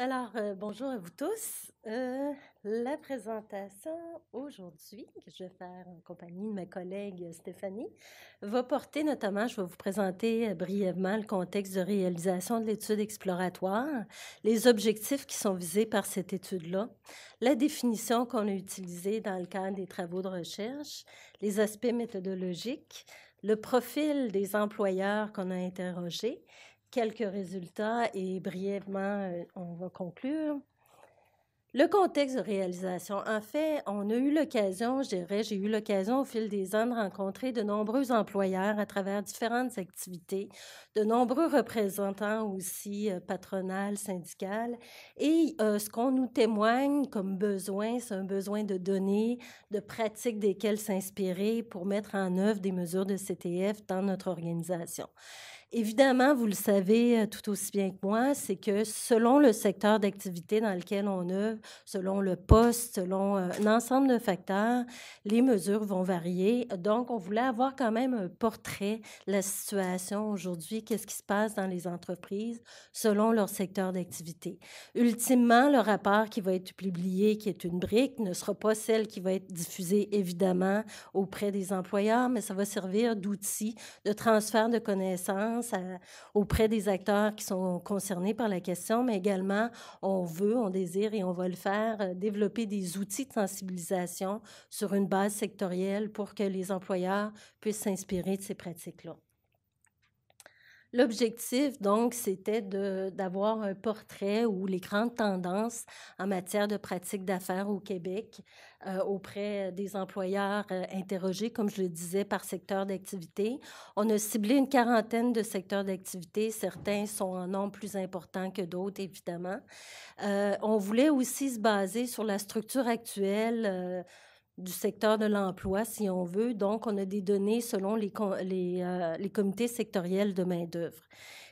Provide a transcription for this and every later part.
Alors, euh, bonjour à vous tous. Euh, la présentation aujourd'hui que je vais faire en compagnie de ma collègue Stéphanie va porter notamment, je vais vous présenter euh, brièvement le contexte de réalisation de l'étude exploratoire, les objectifs qui sont visés par cette étude-là, la définition qu'on a utilisée dans le cadre des travaux de recherche, les aspects méthodologiques, le profil des employeurs qu'on a interrogés, quelques résultats et brièvement, euh, on va conclure. Le contexte de réalisation. En fait, on a eu l'occasion, je dirais, j'ai eu l'occasion au fil des ans de rencontrer de nombreux employeurs à travers différentes activités, de nombreux représentants aussi euh, patronales, syndicales. Et euh, ce qu'on nous témoigne comme besoin, c'est un besoin de données, de pratiques desquelles s'inspirer pour mettre en œuvre des mesures de CTF dans notre organisation. Évidemment, vous le savez euh, tout aussi bien que moi, c'est que selon le secteur d'activité dans lequel on œuvre, selon le poste, selon euh, un ensemble de facteurs, les mesures vont varier. Donc, on voulait avoir quand même un portrait de la situation aujourd'hui, qu'est-ce qui se passe dans les entreprises selon leur secteur d'activité. Ultimement, le rapport qui va être publié, qui est une brique, ne sera pas celle qui va être diffusée, évidemment, auprès des employeurs, mais ça va servir d'outil de transfert de connaissances auprès des acteurs qui sont concernés par la question, mais également, on veut, on désire et on va le faire, euh, développer des outils de sensibilisation sur une base sectorielle pour que les employeurs puissent s'inspirer de ces pratiques-là. L'objectif, donc, c'était d'avoir un portrait ou les grandes tendances en matière de pratiques d'affaires au Québec euh, auprès des employeurs euh, interrogés, comme je le disais, par secteur d'activité. On a ciblé une quarantaine de secteurs d'activité. Certains sont en nombre plus important que d'autres, évidemment. Euh, on voulait aussi se baser sur la structure actuelle du secteur de l'emploi, si on veut. Donc, on a des données selon les, euh, les, comités sectoriels de main-d'œuvre.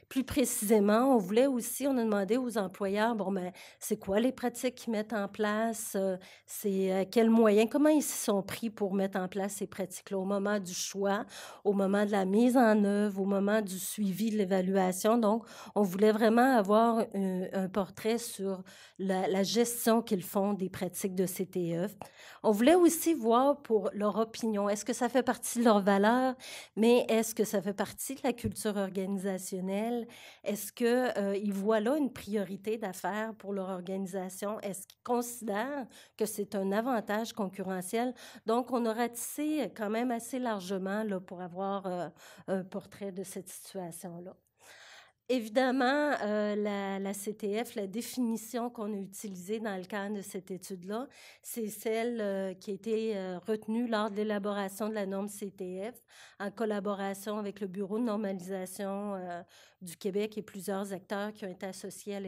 Plus précisément, on voulait aussi, on a demandé aux employeurs, bon, mais ben, c'est quoi les pratiques qu'ils mettent en place? Euh, c'est euh, quels moyens? Comment ils s'y sont pris pour mettre en place ces pratiques-là au moment du choix, au moment de la mise en œuvre, au moment du suivi de l'évaluation? Donc, on voulait vraiment avoir un, portrait sur la, la gestion qu'ils font des pratiques de CTE. On voulait aussi voir pour leur opinion, est-ce que ça fait partie de leurs valeurs, mais est-ce que ça fait partie de la culture organisationnelle? Est-ce qu'ils euh, voient là une priorité d'affaires pour leur organisation? Est-ce qu'ils considèrent que c'est un avantage concurrentiel? Donc, on aura tissé quand même assez largement là, pour avoir euh, un portrait de cette situation-là. Évidemment, euh, la, CTF, la définition qu'on a utilisée dans le cadre de cette étude-là, c'est celle euh, qui a été euh, retenue lors de l'élaboration de la norme CTF en collaboration avec le Bureau de normalisation du Québec et plusieurs acteurs qui ont été associés à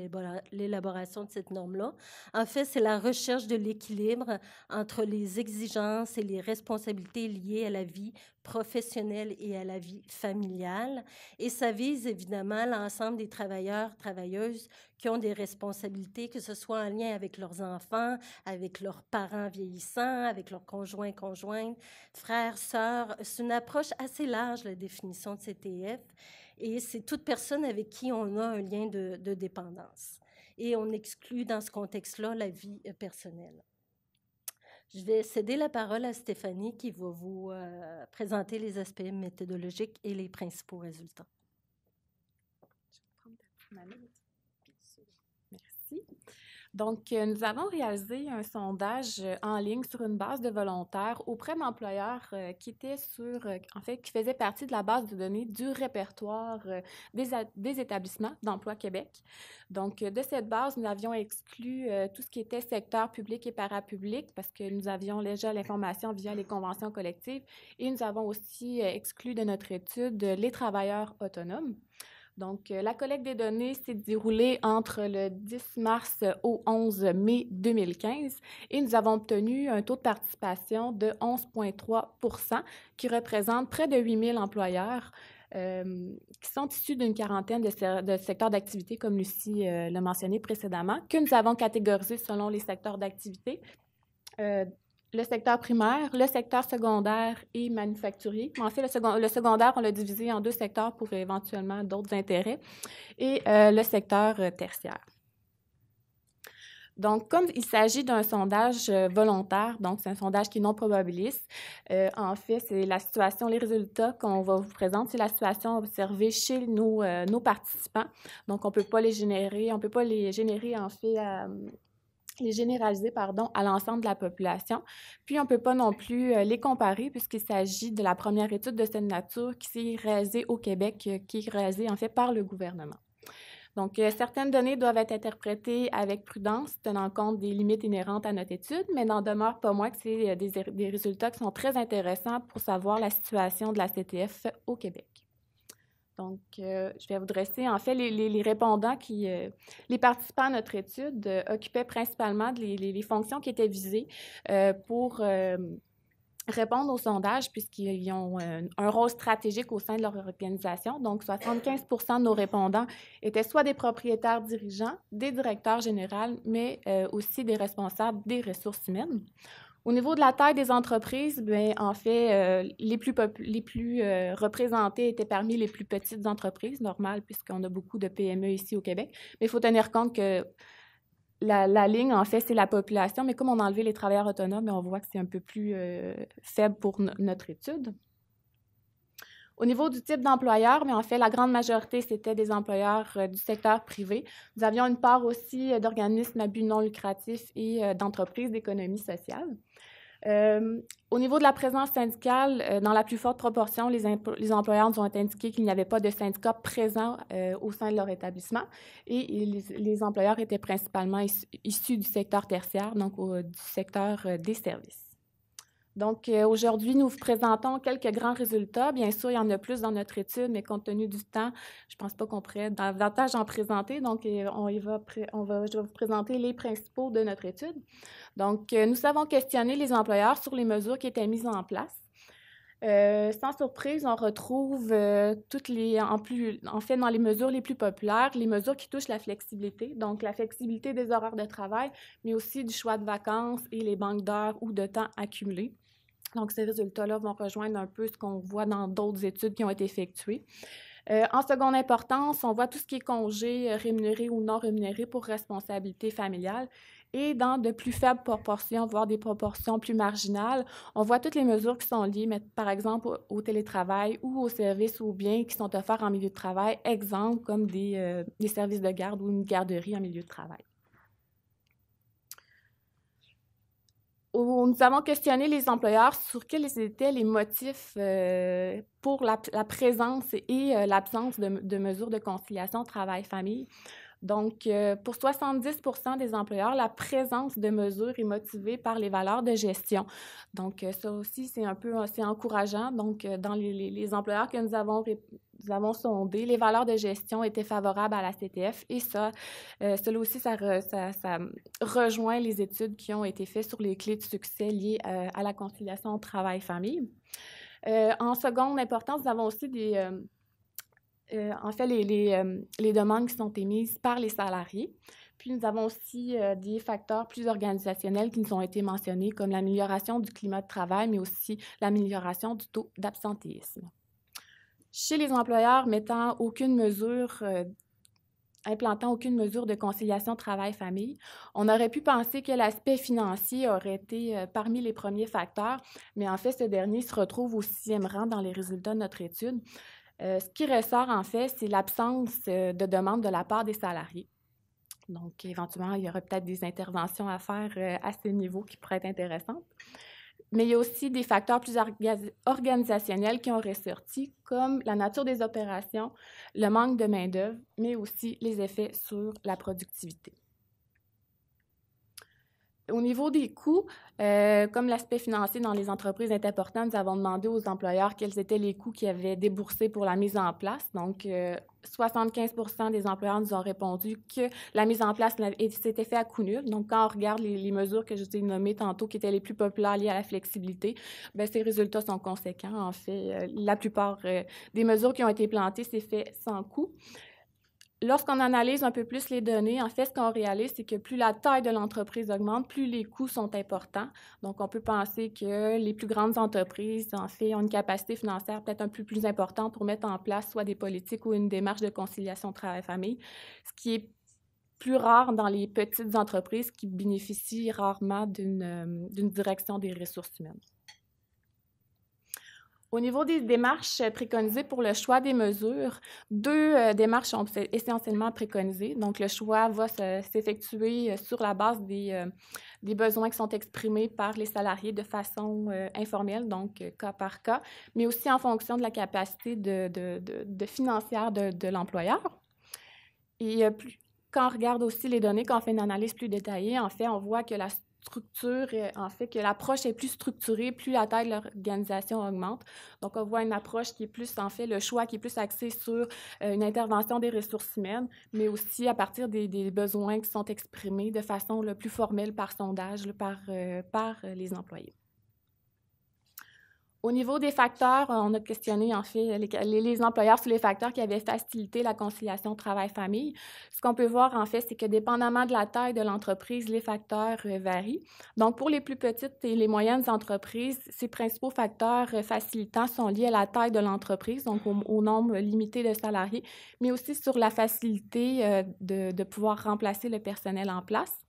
l'élaboration de cette norme-là. En fait, c'est la recherche de l'équilibre entre les exigences et les responsabilités liées à la vie professionnelle et à la vie familiale. Et ça vise évidemment l'enjeu ensemble des travailleurs, travailleuses qui ont des responsabilités, que ce soit en lien avec leurs enfants, avec leurs parents vieillissants, avec leurs conjoints, conjointes, frères, sœurs. C'est une approche assez large, la définition de CTF, et c'est toute personne avec qui on a un lien de, dépendance. Et on exclut dans ce contexte-là la vie euh, personnelle. Je vais céder la parole à Stéphanie qui va vous euh, présenter les aspects méthodologiques et les principaux résultats. Merci. Donc, euh, nous avons réalisé un sondage euh, en ligne sur une base de volontaires auprès d'employeurs euh, qui étaient sur, en fait, qui faisaient partie de la base de données du répertoire des, des établissements d'emploi Québec. Donc, de cette base, nous avions exclu tout ce qui était secteur public et parapublic parce que nous avions déjà l'information via les conventions collectives et nous avons aussi exclu de notre étude les travailleurs autonomes. Donc, euh, la collecte des données s'est déroulée entre le 10 mars euh, au 11 mai 2015 et nous avons obtenu un taux de participation de 11,3 qui représente près de 8 000 employeurs euh, qui sont issus d'une quarantaine de, secteurs d'activité, comme Lucie l'a mentionné précédemment, que nous avons catégorisé selon les secteurs d'activité le secteur primaire, le secteur secondaire et manufacturier. En fait, le, secondaire, on l'a divisé en deux secteurs pour éventuellement d'autres intérêts, et euh, le secteur euh, tertiaire. Donc, comme il s'agit d'un sondage euh, volontaire, donc c'est un sondage qui est non probabiliste, en fait, c'est la situation, les résultats qu'on va vous présenter, c'est la situation observée chez nos, nos participants. Donc, on ne peut pas les générer, on ne peut pas les générer en fait à, les généraliser pardon, à l'ensemble de la population. Puis on ne peut pas non plus euh, les comparer puisqu'il s'agit de la première étude de cette nature qui s'est réalisée au Québec, euh, qui est réalisée en fait par le gouvernement. Donc, euh, certaines données doivent être interprétées avec prudence, tenant compte des limites inhérentes à notre étude, mais n'en demeure pas moins que c'est des, des résultats qui sont très intéressants pour savoir la situation de la CTF au Québec. Donc, euh, je vais vous dresser, en fait, les, répondants qui, euh, les participants à notre étude euh, occupaient principalement les, fonctions qui étaient visées pour répondre au sondage puisqu'ils ont un, un rôle stratégique au sein de leur organisation. Donc, 75 de nos répondants étaient soit des propriétaires dirigeants, des directeurs généraux, mais aussi des responsables des ressources humaines. Au niveau de la taille des entreprises, ben, en fait, euh, les plus, les euh, représentées étaient parmi les plus petites entreprises, normal, puisqu'on a beaucoup de PME ici au Québec. Mais il faut tenir compte que la, ligne, en fait, c'est la population, mais comme on a enlevé les travailleurs autonomes, ben, on voit que c'est un peu plus euh, faible pour notre étude. Au niveau du type d'employeur, mais en fait, la grande majorité, c'était des employeurs euh, du secteur privé. Nous avions une part aussi euh, d'organismes à but non lucratif et euh, d'entreprises d'économie sociale. au niveau de la présence syndicale, dans la plus forte proportion, les, les employeurs nous ont indiqué qu'il n'y avait pas de syndicats présents au sein de leur établissement et, les, employeurs étaient principalement issus, du secteur tertiaire, donc du secteur des services. Donc, euh, aujourd'hui, nous vous présentons quelques grands résultats. Bien sûr, il y en a plus dans notre étude, mais compte tenu du temps, je ne pense pas qu'on pourrait davantage en présenter. Donc, euh, on, va, je vais vous présenter les principaux de notre étude. Donc, euh, nous avons questionné les employeurs sur les mesures qui étaient mises en place. sans surprise, on retrouve toutes les, en, plus, en fait, dans les mesures les plus populaires, les mesures qui touchent la flexibilité, donc la flexibilité des horaires de travail, mais aussi du choix de vacances et les banques d'heures ou de temps accumulés. Donc, ces résultats-là vont rejoindre un peu ce qu'on voit dans d'autres études qui ont été effectuées. Euh, en seconde importance, on voit tout ce qui est congé euh, rémunéré ou non rémunéré pour responsabilité familiale. Et dans de plus faibles proportions, voire des proportions plus marginales, on voit toutes les mesures qui sont liées, par exemple, au télétravail ou aux services ou biens qui sont offerts en milieu de travail, exemple comme des euh, services de garde ou une garderie en milieu de travail. nous avons questionné les employeurs sur quels étaient les motifs euh, pour la, présence et euh, l'absence de, mesures de conciliation travail-famille. Donc, euh, pour 70 des employeurs, la présence de mesures est motivée par les valeurs de gestion. Donc, euh, ça aussi, c'est un peu c'est encourageant. Donc, euh, dans les, employeurs que nous avons, nous avons sondés, les valeurs de gestion étaient favorables à la CTF et ça, cela aussi, ça, ça, rejoint les études qui ont été faites sur les clés de succès liées à la conciliation travail-famille. en seconde importance, nous avons aussi des euh, en fait, euh, les, demandes qui sont émises par les salariés. Puis nous avons aussi euh, des facteurs plus organisationnels qui nous ont été mentionnés, comme l'amélioration du climat de travail, mais aussi l'amélioration du taux d'absentéisme. Chez les employeurs mettant aucune mesure implantant aucune mesure de conciliation travail-famille. On aurait pu penser que l'aspect financier aurait été parmi les premiers facteurs, mais en fait, ce dernier se retrouve au sixième rang dans les résultats de notre étude. Euh, ce qui ressort, en fait, c'est l'absence euh, de demande de la part des salariés. Donc, éventuellement, il y aurait peut-être des interventions à faire euh, à ces niveau qui pourraient être intéressantes. Mais il y a aussi des facteurs plus organisationnels qui ont ressorti, comme la nature des opérations, le manque de main-d'œuvre, mais aussi les effets sur la productivité. Au niveau des coûts, euh, comme l'aspect financier dans les entreprises est important, nous avons demandé aux employeurs quels étaient les coûts qu'ils avaient déboursés pour la mise en place. Donc, 75 euh, des employeurs nous ont répondu que la mise en place s'était faite à coût nul. Donc, quand on regarde les, mesures que je ai nommées tantôt, qui étaient les plus populaires liées à la flexibilité, ben, ces résultats sont conséquents. En fait, euh, la plupart des mesures qui ont été plantées, s'est fait sans coût. Lorsqu'on analyse un peu plus les données, en fait, ce qu'on réalise, c'est que plus la taille de l'entreprise augmente, plus les coûts sont importants. Donc, on peut penser que les plus grandes entreprises, en fait, ont une capacité financière peut-être un peu plus importante pour mettre en place soit des politiques ou une démarche de conciliation travail-famille, ce qui est plus rare dans les petites entreprises qui bénéficient rarement d'une euh, direction des ressources humaines. Au niveau des démarches euh, préconisées pour le choix des mesures, deux euh, démarches sont essentiellement préconisées. Donc, le choix va s'effectuer euh, sur la base des, besoins qui sont exprimés par les salariés de façon informelle, donc cas par cas, mais aussi en fonction de la capacité de, financière de, l'employeur. Et quand on regarde aussi les données, quand on fait une analyse plus détaillée, en fait, on voit que la structure, euh, en fait, que l'approche est plus structurée, plus la taille de l'organisation augmente. Donc, on voit une approche qui est plus, en fait, le choix qui est plus axé sur euh, une intervention des ressources humaines, mais aussi à partir des, besoins qui sont exprimés de façon le plus formelle par sondage, par, euh, par les employés. Au niveau des facteurs, euh, on a questionné en fait les, employeurs sur les facteurs qui avaient facilité la conciliation travail-famille. Ce qu'on peut voir en fait, c'est que dépendamment de la taille de l'entreprise, les facteurs euh, varient. Donc, pour les plus petites et les moyennes entreprises, ces principaux facteurs euh, facilitants sont liés à la taille de l'entreprise, donc au, nombre limité de salariés, mais aussi sur la facilité de pouvoir remplacer le personnel en place.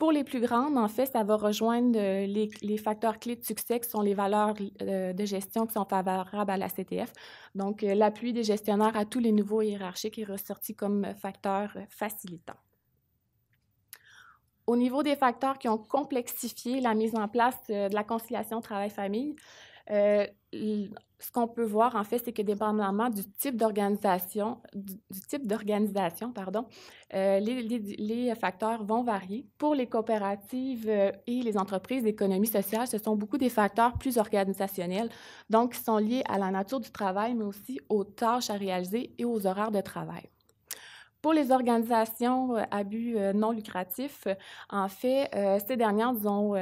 Pour les plus grandes, en fait, ça va rejoindre euh, les, facteurs clés de succès qui sont les valeurs euh, de gestion qui sont favorables à la CTF. Donc, euh, l'appui des gestionnaires à tous les niveaux hiérarchiques est ressorti comme facteur facilitant. Au niveau des facteurs qui ont complexifié la mise en place de la conciliation travail-famille, ce qu'on peut voir, en fait, c'est que dépendamment du type d'organisation, du, type d'organisation, pardon, euh, les, facteurs vont varier. Pour les coopératives euh, et les entreprises d'économie sociale, ce sont beaucoup des facteurs plus organisationnels, donc qui sont liés à la nature du travail, mais aussi aux tâches à réaliser et aux horaires de travail. Pour les organisations euh, à but non lucratif, en fait, ces dernières ont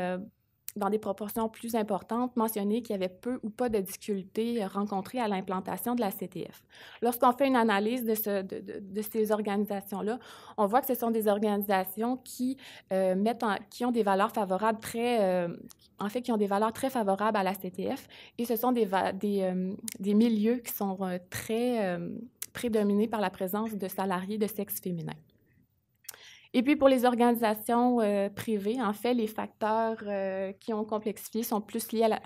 dans des proportions plus importantes, mentionner qu'il y avait peu ou pas de difficultés rencontrées à l'implantation de la CTF. Lorsqu'on fait une analyse de, de, ces organisations-là, on voit que ce sont des organisations qui, euh, mettent en, qui ont des valeurs favorables très, euh, en fait, qui ont des valeurs très favorables à la CTF, et ce sont des, des, euh, des milieux qui sont très prédominés par la présence de salariés de sexe féminin. Et puis pour les organisations euh, privées, en fait, les facteurs euh, qui ont complexifié sont plus liés à la,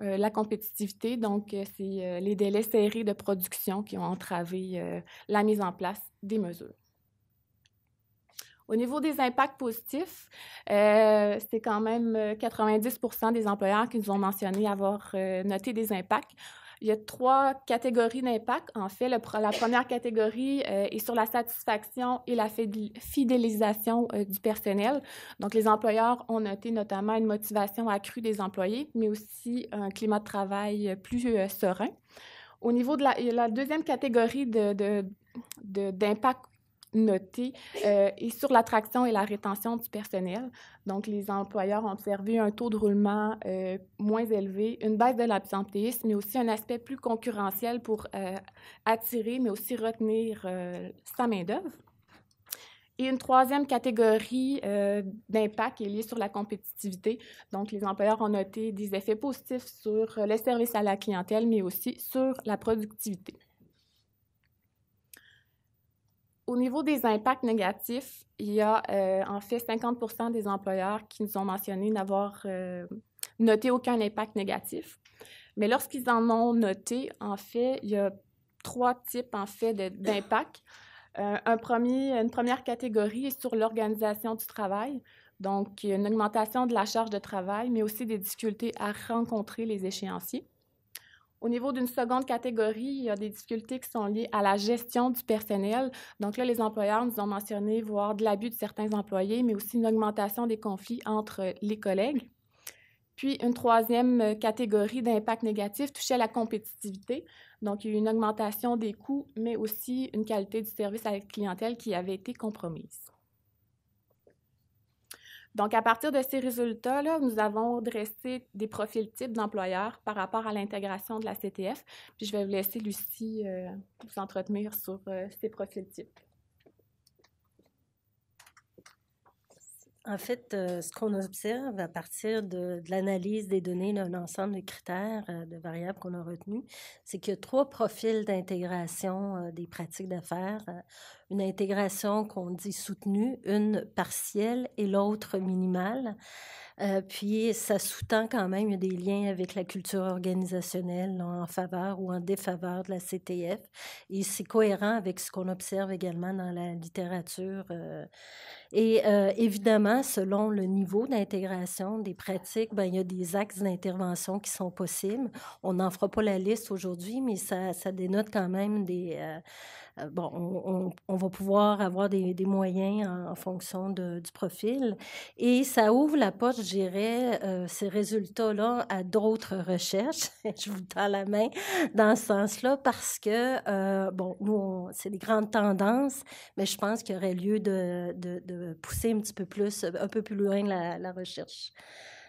euh, compétitivité. Donc, c'est les délais serrés de production qui ont entravé la mise en place des mesures. Au niveau des impacts positifs, c'est quand même 90 des employeurs qui nous ont mentionné avoir noté des impacts. Il y a trois catégories d'impact. En fait, la première catégorie euh, est sur la satisfaction et la fidélisation euh, du personnel. Donc, les employeurs ont noté notamment une motivation accrue des employés, mais aussi un climat de travail euh, plus serein. Au niveau de la, deuxième catégorie d'impact de, de, noté euh, et sur l'attraction et la rétention du personnel. Donc, les employeurs ont observé un taux de roulement euh, moins élevé, une baisse de l'absentéisme, mais aussi un aspect plus concurrentiel pour euh, attirer, mais aussi retenir sa main-d'œuvre. Et une troisième catégorie d'impact est liée sur la compétitivité. Donc, les employeurs ont noté des effets positifs sur les services à la clientèle, mais aussi sur la productivité. Au niveau des impacts négatifs, il y a euh, en fait 50 des employeurs qui nous ont mentionné n'avoir euh, noté aucun impact négatif. Mais lorsqu'ils en ont noté, en fait, il y a trois types en fait d'impacts. Euh, un une première catégorie est sur l'organisation du travail, donc une augmentation de la charge de travail, mais aussi des difficultés à rencontrer les échéanciers. Au niveau d'une seconde catégorie, il y a des difficultés qui sont liées à la gestion du personnel. Donc là, les employeurs nous ont mentionné voir de l'abus de certains employés, mais aussi une augmentation des conflits entre les collègues. Puis une troisième euh, catégorie d'impact négatif touchait la compétitivité. Donc, il y a eu une augmentation des coûts, mais aussi une qualité du service à la clientèle qui avait été compromise. Donc, à partir de ces résultats-là, nous avons dressé des profils types d'employeurs par rapport à l'intégration de la CTF. Puis, je vais vous laisser, Lucie, euh, vous entretenir sur euh, ces profils types. En fait, euh, ce qu'on observe à partir de, l'analyse des données d'un ensemble de critères, de variables qu'on a retenus, c'est qu'il y a trois profils d'intégration des pratiques d'affaires une intégration qu'on dit soutenue, une partielle et l'autre minimale. Euh, puis ça sous-tend quand même des liens avec la culture organisationnelle en faveur ou en défaveur de la CTF. Et c'est cohérent avec ce qu'on observe également dans la littérature. Euh. et euh, évidemment, selon le niveau d'intégration des pratiques, ben, il y a des axes d'intervention qui sont possibles. On n'en fera pas la liste aujourd'hui, mais ça, ça dénote quand même des, euh, bon, on, va pouvoir avoir des, moyens en, fonction du profil. Et ça ouvre la porte, je dirais, euh, ces résultats-là à d'autres recherches. je vous tends la main dans ce sens-là parce que, euh, bon, nous, c'est des grandes tendances, mais je pense qu'il y aurait lieu de, pousser un petit peu plus, un peu plus loin la recherche.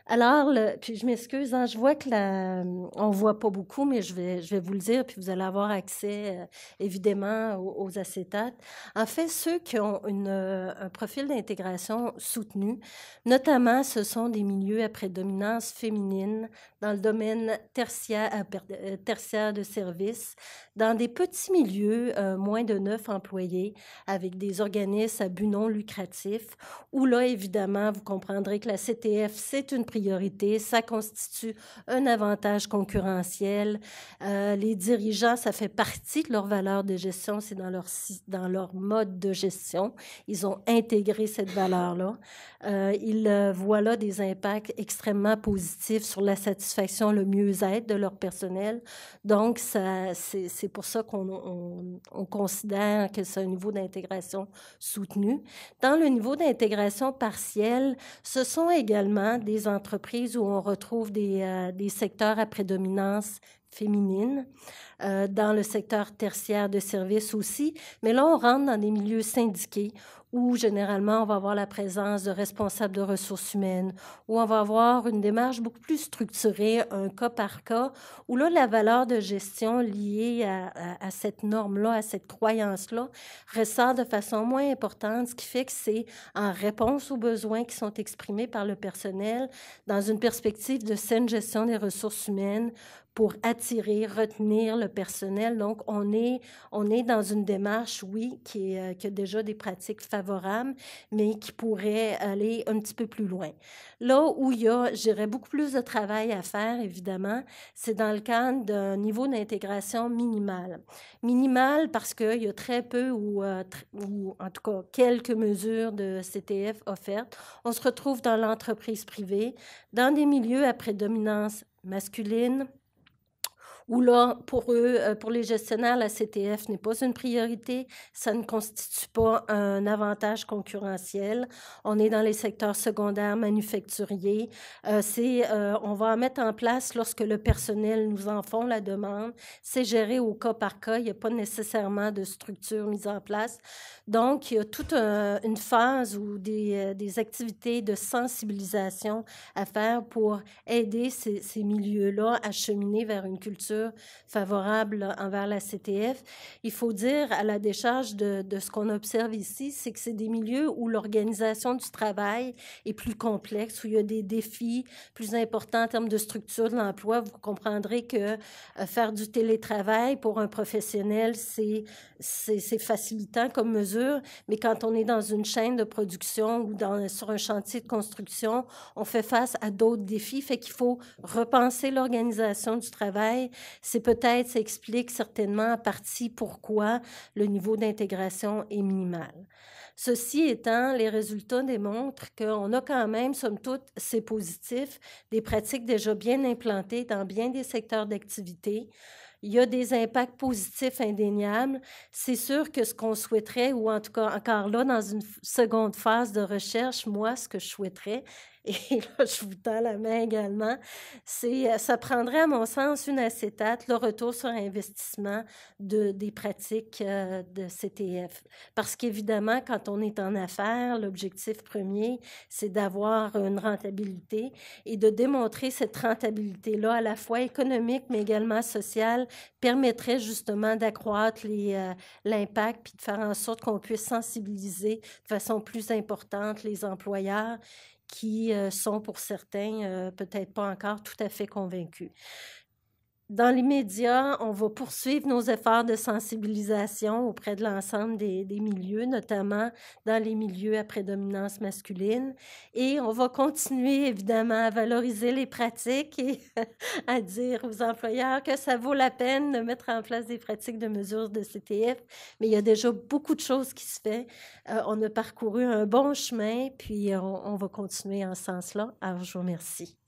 Alors, puis je m'excuse, hein, je vois que la, on voit pas beaucoup, mais je vais, je vais vous le dire, puis vous allez avoir accès euh, évidemment aux, acétates. En fait, ceux qui ont euh, un profil d'intégration soutenu, notamment, ce sont des milieux à prédominance féminine, dans le domaine tertiaire, euh, euh, tertiaire de services, dans des petits milieux, euh, moins de neuf employés, avec des organismes à but non lucratif, où là, évidemment, vous comprendrez que la CTF, c'est une priorité, ça constitue un avantage concurrentiel. les dirigeants, ça fait partie de leur valeur de gestion, c'est dans leur, dans leur mode de gestion. Ils ont intégré cette valeur-là. ils voient là des impacts extrêmement positifs sur la satisfaction satisfaction, le mieux-être de leur personnel. Donc, c'est pour ça qu'on on, considère que c'est un niveau d'intégration soutenu. Dans le niveau d'intégration partielle, ce sont également des entreprises où on retrouve des, euh, secteurs à prédominance féminine euh, dans le secteur tertiaire de services aussi. Mais là, on rentre dans des milieux syndiqués où généralement on va avoir la présence de responsables de ressources humaines, où on va avoir une démarche beaucoup plus structurée, un cas par cas, où là, la valeur de gestion liée à, cette norme-là, à cette croyance-là, ressort de façon moins importante, ce qui fait que c'est en réponse aux besoins qui sont exprimés par le personnel dans une perspective de saine gestion des ressources humaines pour attirer, retenir le personnel. Donc, on est, on est dans une démarche, oui, qui, est, euh, a déjà des pratiques favorables, mais qui pourrait aller un petit peu plus loin. Là où il y a, j'irais, beaucoup plus de travail à faire, évidemment, c'est dans le cadre d'un niveau d'intégration minimal. Minimal parce qu'il y a très peu ou, euh, ou, en tout cas, quelques mesures de CTF offertes. On se retrouve dans l'entreprise privée, dans des milieux à prédominance masculine, où là, pour eux, euh, pour les gestionnaires, la CTF n'est pas une priorité, ça ne constitue pas un avantage concurrentiel. On est dans les secteurs secondaires, manufacturiers. Euh, c'est, euh, on va mettre en place lorsque le personnel nous en font la demande. C'est géré au cas par cas. Il n'y a pas nécessairement de structure mise en place. Donc, il y a toute une phase ou des, activités de sensibilisation à faire pour aider ces, ces milieux-là à cheminer vers une culture favorable envers la CTF. Il faut dire, à la décharge de, ce qu'on observe ici, c'est que c'est des milieux où l'organisation du travail est plus complexe, où il y a des défis plus importants en termes de structure de l'emploi. Vous comprendrez que euh, faire du télétravail pour un professionnel, c'est facilitant comme mesure, mais quand on est dans une chaîne de production ou dans, sur un chantier de construction, on fait face à d'autres défis, fait qu'il faut repenser l'organisation du travail c'est peut-être, ça explique certainement en partie pourquoi le niveau d'intégration est minimal. Ceci étant, les résultats démontrent qu'on a quand même, somme toute, c'est positif, des pratiques déjà bien implantées dans bien des secteurs d'activité. Il y a des impacts positifs indéniables. C'est sûr que ce qu'on souhaiterait, ou en tout cas encore là, dans une seconde phase de recherche, moi, ce que je souhaiterais, et là, je vous tends la main également. C'est, euh, ça prendrait, à mon sens, une acétate, le retour sur investissement de, des pratiques euh, de CTF. Parce qu'évidemment, quand on est en affaires, l'objectif premier, c'est d'avoir une rentabilité et de démontrer cette rentabilité-là, à la fois économique, mais également sociale, permettrait justement d'accroître euh, l'impact puis de faire en sorte qu'on puisse sensibiliser de façon plus importante les employeurs qui euh, sont pour certains euh, peut-être pas encore tout à fait convaincus. Dans l'immédiat, on va poursuivre nos efforts de sensibilisation auprès de l'ensemble des, milieux, notamment dans les milieux à prédominance masculine. Et on va continuer, évidemment, à valoriser les pratiques et à dire aux employeurs que ça vaut la peine de mettre en place des pratiques de mesures de CTF. Mais il y a déjà beaucoup de choses qui se font. Euh, on a parcouru un bon chemin, puis on, on va continuer en ce sens-là. Alors, je vous remercie.